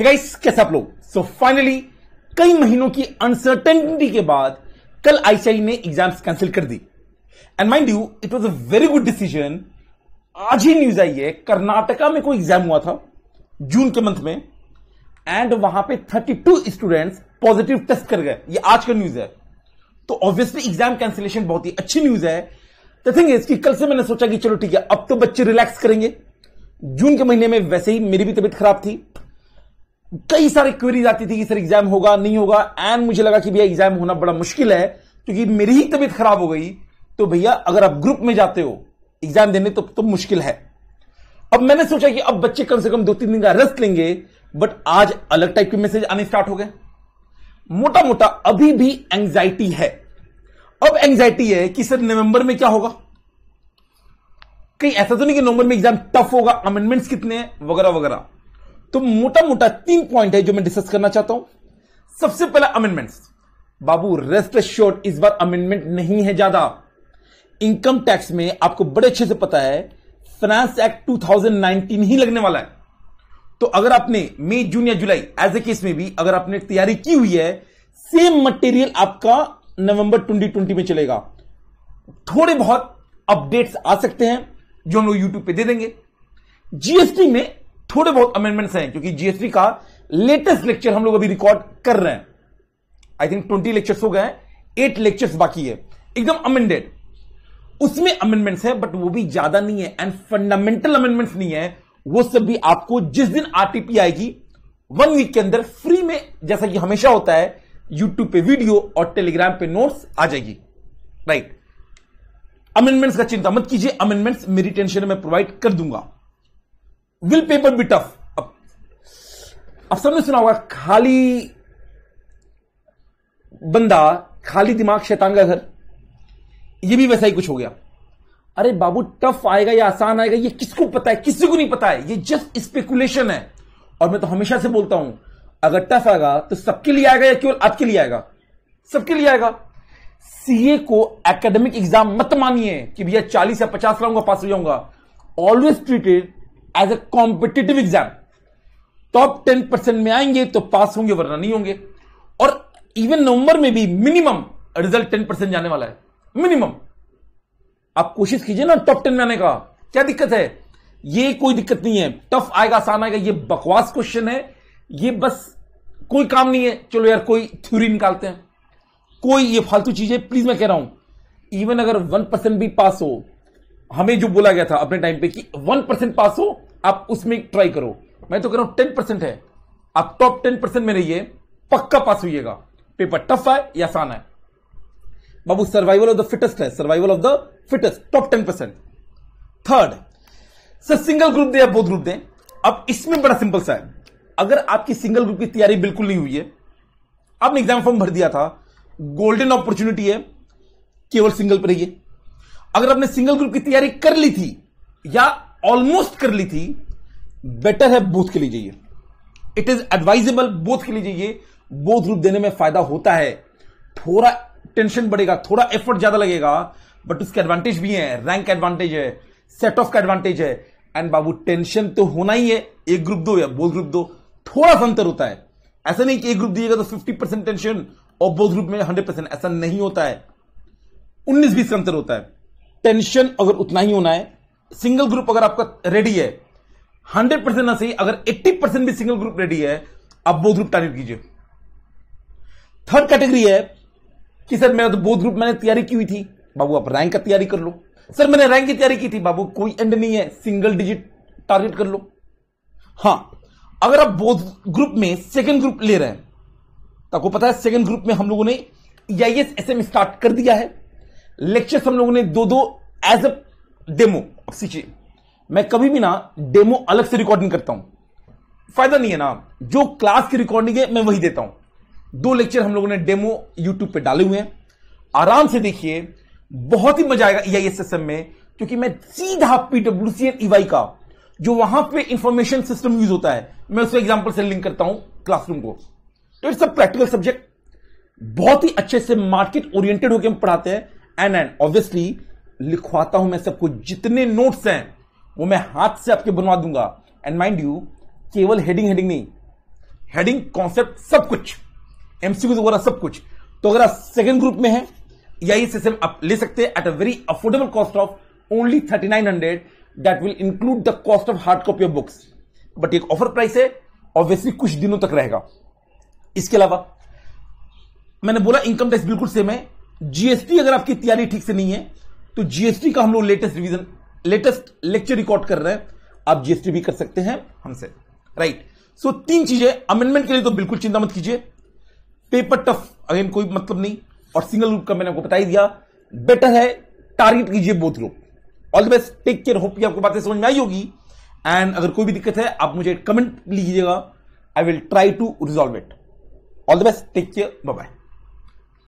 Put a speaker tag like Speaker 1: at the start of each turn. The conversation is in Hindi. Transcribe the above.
Speaker 1: hey guys, कैसे आप लोग सो फाइनली कई महीनों की अनसर्टेनिटी के बाद कल आईसीआई ने एग्जाम्स कैंसिल कर दी and mind you it was a very good decision आज ही न्यूज आई है कर्नाटका में कोई एग्जाम हुआ था जून के मंथ में एंड वहां पे 32 स्टूडेंट्स पॉजिटिव टेस्ट कर गए ये आज का न्यूज है तो ऑब्वियसली एग्जाम कैंसिलेशन बहुत ही अच्छी न्यूज है द थिंग इज कि कल से मैंने सोचा कि चलो ठीक है अब तो बच्चे रिलैक्स करेंगे जून के महीने में वैसे ही मेरी भी तबीयत खराब थी कई सारी क्वेरीज आती थी कि सर एग्जाम होगा नहीं होगा एंड मुझे लगा कि भैया एग्जाम होना बड़ा मुश्किल है क्योंकि मेरी ही तबीयत खराब हो गई तो भैया अगर आप ग्रुप में जाते हो एग्जाम देने तो, तो मुश्किल है अब मैंने सोचा कि अब बच्चे कम से कम दो तीन दिन का रेस्ट लेंगे बट आज अलग टाइप के मैसेज आने स्टार्ट हो गए मोटा मोटा अभी भी एंग्जाइटी है अब एंग्जाइटी है कि सर नवंबर में क्या होगा कहीं ऐसा तो नहीं कि नवंबर में एग्जाम टफ होगा अमेंडमेंट्स कितने वगैरह वगैरह तो मोटा मोटा तीन पॉइंट है जो मैं डिस्कस करना चाहता हूं सबसे पहला अमेंडमेंट बाबू रेस्ट श्योर इस बार अमेंडमेंट नहीं है ज्यादा इनकम टैक्स में आपको बड़े अच्छे से पता है फाइनेंस एक्ट 2019 ही लगने वाला है तो अगर आपने मई जून या जुलाई एज ए केस में भी अगर आपने तैयारी की हुई है सेम मटेरियल आपका नवंबर 2020 में चलेगा थोड़े बहुत अपडेट्स आ सकते हैं जो हम लोग यूट्यूब पे दे देंगे जीएसटी में थोड़े बहुत अमेंडमेंट्स हैं क्योंकि जीएसटी का लेटेस्ट लेक्चर हम लोग अभी रिकॉर्ड कर रहे हैं आई थिंक ट्वेंटी लेक्चर्स हो गए हैं एट लेक्चर्स बाकी है एकदम अमेंडेड उसमें अमेंडमेंट्स है बट वो भी ज्यादा नहीं है एंड फंडामेंटल अमेंडमेंट्स नहीं है वो सब भी आपको जिस दिन आरटीपी आएगी वन वीक के अंदर फ्री में जैसा कि हमेशा होता है यूट्यूब पे वीडियो और टेलीग्राम पे नोट्स आ जाएगी राइट अमेंडमेंट्स का चिंता मत कीजिए अमेंडमेंट्स मेरी टेंशन में प्रोवाइड कर दूंगा विल पेपर बी टफ अब अब सबने सुना होगा खाली बंदा खाली दिमाग शैतान का घर ये भी वैसा ही कुछ हो गया अरे बाबू टफ आएगा या आसान आएगा ये किसको पता है किसी को नहीं पता है ये जस्ट स्पेकुलेशन है और मैं तो हमेशा से बोलता हूं अगर टफ आएगा तो सबके लिए आएगा या केवल आपके लिए आएगा सबके लिए आएगा सीए को एकेडमिक एग्जाम मत मानिए कि भैया चालीस या पचास लाऊंगा पास हो जाऊंगा always treated as a competitive exam top ten percent में आएंगे तो पास होंगे वरना नहीं होंगे और इवन नवंबर में भी मिनिमम रिजल्ट टेन परसेंट जाने वाला है मिनिमम आप कोशिश कीजिए ना टॉप टेन में आने का क्या दिक्कत है ये कोई दिक्कत नहीं है टफ आएगा आसान आएगा ये बकवास क्वेश्चन है ये बस कोई काम नहीं है चलो यार कोई थ्योरी निकालते हैं कोई ये फालतू चीज है प्लीज मैं कह रहा हूं इवन अगर वन परसेंट भी पास हो हमें जो बोला गया था अपने टाइम पे कि वन परसेंट पास हो आप उसमें ट्राई करो मैं तो कह रहा हूं टेन परसेंट है आप टॉप टेन परसेंट में रहिए पक्का पास होइएगा पेपर टफ है या आसान है बाबू सर्वाइवल ऑफ द फिटेस्ट है survival of the fittest top ten percent third sir single group दे या बोध ग्रुप दे अब इसमें बड़ा सिंपल सा है अगर आपकी सिंगल ग्रुप की तैयारी बिल्कुल नहीं हुई है आपने एग्जाम फॉर्म भर दिया था गोल्डन अपॉर्चुनिटी है केवल सिंगल पर रहिए अगर आपने सिंगल ग्रुप की तैयारी कर ली थी या ऑलमोस्ट कर ली थी बेटर है बोथ के लिए जाइए इट इज एडवाइजेबल बोथ के लिए जाइए बोथ रूप देने में फायदा होता है थोड़ा टेंशन बढ़ेगा थोड़ा एफर्ट ज्यादा लगेगा बट उसके एडवांटेज भी है रैंक एडवांटेज है सेट ऑफ का एडवांटेज है एंड बाबू टेंशन तो होना ही है एक ग्रुप दो या बोध ग्रुप दो थोड़ा सा अंतर होता है ऐसा नहीं कि एक ग्रुप दिएगा तो फिफ्टी परसेंट टेंशन और बोध ग्रुप में हंड्रेड परसेंट ऐसा नहीं होता है उन्नीस बीस का अंतर होता है टेंशन अगर उतना ही होना है सिंगल ग्रुप अगर आपका रेडी है हंड्रेड परसेंट ना सही अगर एट्टी परसेंट भी सिंगल ग्रुप रेडी है आप बोध ग्रुप टारगेट कीजिए थर्ड कैटेगरी है कि सर मेरा तो बोध ग्रुप मैंने तैयारी की हुई थी बाबू आप रैंक का तैयारी कर लो सर मैंने रैंक की तैयारी की थी बाबू कोई एंड नहीं है सिंगल डिजिट टारगेट कर लो हां अगर आप बोध ग्रुप में सेकंड ग्रुप ले रहे हैं तो आपको पता है सेकंड ग्रुप में हम लोगों ने आई एस एम स्टार्ट कर दिया है लेक्चर्स हम लोगों ने दो दो एज अ डेमो सीखिए मैं कभी भी ना डेमो अलग से रिकॉर्डिंग करता हूं फायदा नहीं है ना जो क्लास की रिकॉर्डिंग है मैं वही देता हूं दो लेक्चर हम लोगों ने डेमो यूट्यूब पे डाले हुए हैं आराम से देखिए बहुत ही मजा आएगा ई में क्योंकि मैं सीधा पीडब्ल्यू सी एंड ईवाई का जो वहां पे इंफॉर्मेशन सिस्टम यूज होता है मैं उसको एग्जाम्पल से लिंक करता हूं क्लासरूम को तो इट्स अ प्रैक्टिकल सब्जेक्ट बहुत ही अच्छे से मार्केट ओरिएंटेड होकर हम पढ़ाते हैं एंड एंड ऑब्वियसली लिखवाता हूं मैं सबको जितने नोट्स हैं वो मैं हाथ से आपके बनवा दूंगा एंड माइंड यू केवल हेडिंग हेडिंग नहीं हेडिंग कॉन्सेप्ट सब कुछ एमसीक्यू वगैरह सब कुछ तो अगर आप सेकेंड ग्रुप में है या ये सिस्टम आप ले सकते हैं at a very affordable cost of only thirty nine hundred that will include the cost of hard copy of books but एक ऑफर प्राइस है ऑब्वियसली कुछ दिनों तक रहेगा इसके अलावा मैंने बोला इनकम टैक्स बिल्कुल सेम है जीएसटी अगर आपकी तैयारी ठीक से नहीं है तो जीएसटी का हम लोग latest revision latest lecture record कर रहे हैं आप जीएसटी भी कर सकते हैं हमसे राइट सो तीन चीजें अमेंडमेंट के लिए तो बिल्कुल चिंता मत कीजिए पेपर टफ अगेन कोई मतलब नहीं और सिंगल ग्रुप का मैंने आपको बताई दिया बेटर है टारगेट कीजिए both group all the best take care hope कि आपको बातें समझ में आई होगी एंड अगर कोई भी दिक्कत है आप मुझे कमेंट लीजिएगा I will try to resolve it all the best take care bye bye